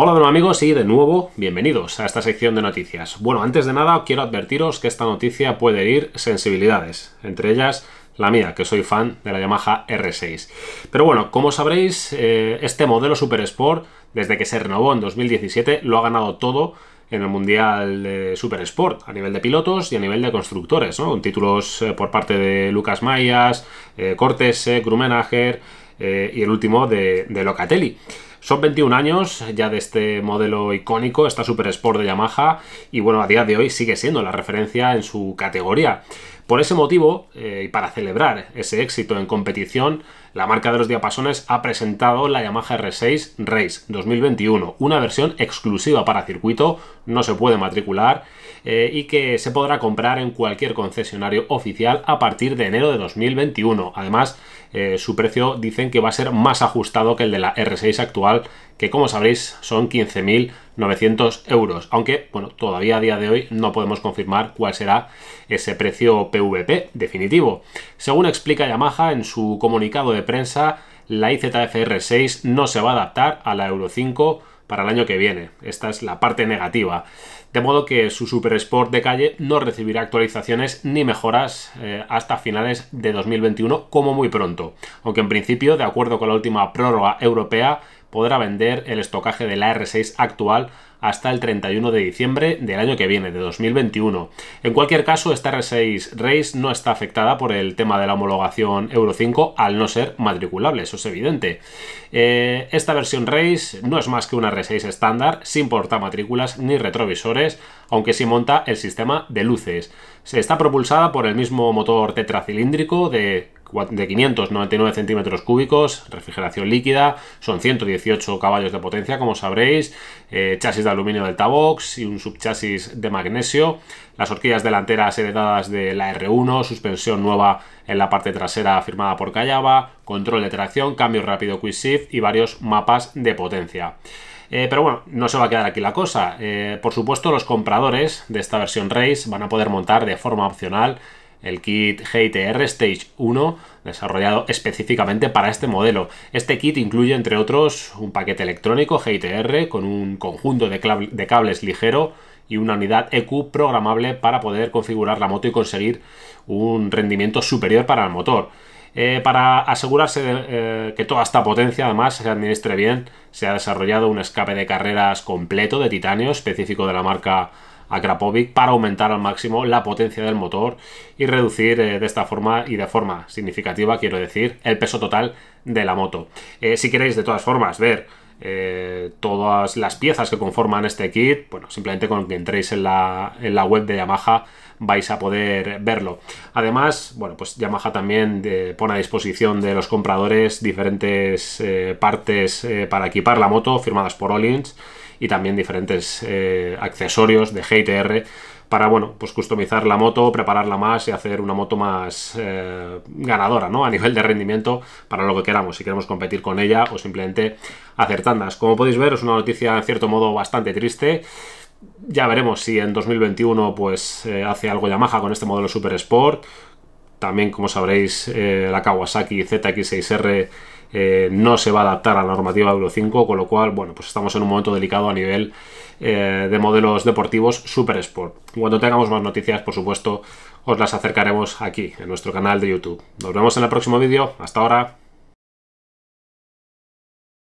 Hola de amigos y de nuevo bienvenidos a esta sección de noticias. Bueno, antes de nada quiero advertiros que esta noticia puede ir sensibilidades, entre ellas la mía, que soy fan de la Yamaha R6. Pero bueno, como sabréis, eh, este modelo Super Sport, desde que se renovó en 2017, lo ha ganado todo en el Mundial de Super Sport, a nivel de pilotos y a nivel de constructores, con títulos eh, por parte de Lucas Mayas, eh, Cortese, Grumenager y el último de, de Locatelli. Son 21 años ya de este modelo icónico, esta Super Sport de Yamaha, y bueno, a día de hoy sigue siendo la referencia en su categoría. Por ese motivo, eh, y para celebrar ese éxito en competición, la marca de los diapasones ha presentado la Yamaha R6 Race 2021, una versión exclusiva para circuito, no se puede matricular, eh, y que se podrá comprar en cualquier concesionario oficial a partir de enero de 2021. Además, eh, su precio dicen que va a ser más ajustado que el de la R6 actual, que como sabréis son 15.900 euros, aunque bueno, todavía a día de hoy no podemos confirmar cuál será ese precio PVP definitivo. Según explica Yamaha en su comunicado de prensa, la IZF R6 no se va a adaptar a la Euro 5 para el año que viene. Esta es la parte negativa. De modo que su Super Sport de calle no recibirá actualizaciones ni mejoras eh, hasta finales de 2021 como muy pronto. Aunque en principio, de acuerdo con la última prórroga europea, podrá vender el estocaje de la R6 actual hasta el 31 de diciembre del año que viene, de 2021. En cualquier caso, esta R6 Race no está afectada por el tema de la homologación Euro 5 al no ser matriculable, eso es evidente. Eh, esta versión Race no es más que una R6 estándar, sin portamatrículas ni retrovisores, aunque sí monta el sistema de luces. Se está propulsada por el mismo motor tetracilíndrico de de 599 centímetros cúbicos, refrigeración líquida, son 118 caballos de potencia, como sabréis, eh, chasis de aluminio del Tabox y un subchasis de magnesio, las horquillas delanteras heredadas de la R1, suspensión nueva en la parte trasera firmada por Callaba, control de tracción, cambio rápido QuickShift y varios mapas de potencia. Eh, pero bueno, no se va a quedar aquí la cosa. Eh, por supuesto, los compradores de esta versión Race van a poder montar de forma opcional el kit GTR Stage 1 desarrollado específicamente para este modelo. Este kit incluye, entre otros, un paquete electrónico GTR con un conjunto de, cables ligero y una unidad EQ programable para poder configurar la moto y conseguir un rendimiento superior para el motor. Eh, para asegurarse de eh, que toda esta potencia además se administre bien, se ha desarrollado un escape de carreras completo de titanio específico de la marca a Krapovic para aumentar al máximo la potencia del motor y reducir eh, de esta forma y de forma significativa, quiero decir, el peso total de la moto. Eh, si queréis de todas formas ver eh, todas las piezas que conforman este kit, bueno, simplemente con que entréis en la, en la web de Yamaha vais a poder verlo. Además, bueno, pues Yamaha también eh, pone a disposición de los compradores diferentes eh, partes eh, para equipar la moto firmadas por Ollins y también diferentes accesorios de GTR para, bueno, pues customizar la moto, prepararla más y hacer una moto más ganadora, ¿no? A nivel de rendimiento para lo que queramos, si queremos competir con ella o simplemente hacer tandas. Como podéis ver, es una noticia en cierto modo bastante triste ya veremos si en 2021 pues eh, hace algo Yamaha con este modelo Super Sport. También, como sabréis, eh, la Kawasaki ZX6R eh, no se va a adaptar a la normativa Euro 5, con lo cual, bueno, pues estamos en un momento delicado a nivel de modelos deportivos Super Sport. Cuando tengamos más noticias, por supuesto, os las acercaremos aquí, en nuestro canal de YouTube. Nos vemos en el próximo vídeo. Hasta ahora.